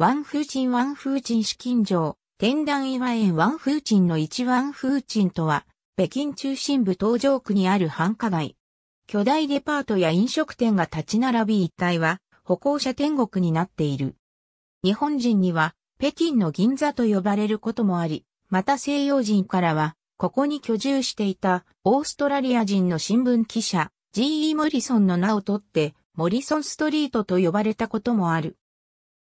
ワンフーチンワンフーチン資金城、天壇岩園ワンフーチンの一ワンチンとは、北京中心部東城区にある繁華街。巨大デパートや飲食店が立ち並び一帯は、歩行者天国になっている。日本人には、北京の銀座と呼ばれることもあり、また西洋人からは、ここに居住していたオーストラリア人の新聞記者、G.E. モリソンの名をとって、モリソンストリートと呼ばれたこともある。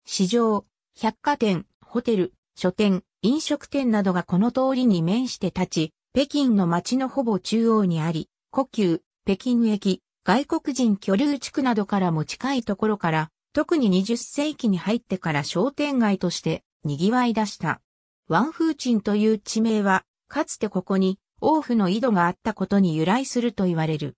市場、百貨店、ホテル、書店、飲食店などがこの通りに面して立ち、北京の街のほぼ中央にあり、故宮、北京駅、外国人居留地区などからも近いところから、特に20世紀に入ってから商店街として賑わい出した。ワンフーチンという地名は、かつてここに王府の井戸があったことに由来すると言われる。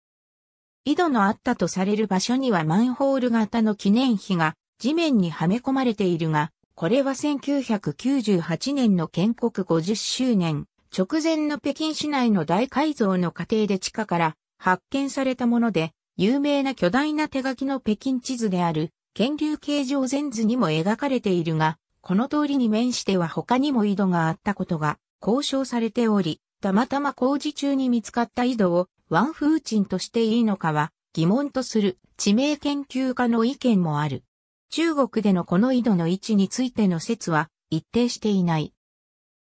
井戸のあったとされる場所にはマンホール型の記念碑が地面にはめ込まれているが、これは1998年の建国50周年、直前の北京市内の大改造の過程で地下から発見されたもので、有名な巨大な手書きの北京地図である、県流形状全図にも描かれているが、この通りに面しては他にも井戸があったことが交渉されており、たまたま工事中に見つかった井戸をワンフーチンとしていいのかは疑問とする地名研究家の意見もある。中国でのこの井戸の位置についての説は一定していない。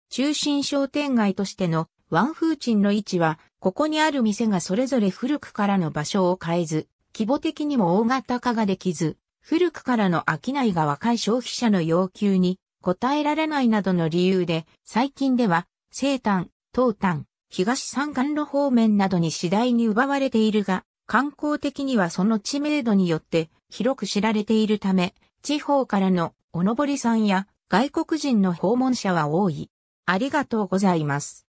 中心商店街としてのワンフーチンの位置は、ここにある店がそれぞれ古くからの場所を変えず、規模的にも大型化ができず、古くからの商いが若い消費者の要求に応えられないなどの理由で、最近では、西端、東端、東三間路方面などに次第に奪われているが、観光的にはその知名度によって広く知られているため、地方からのおのぼりさんや外国人の訪問者は多い。ありがとうございます。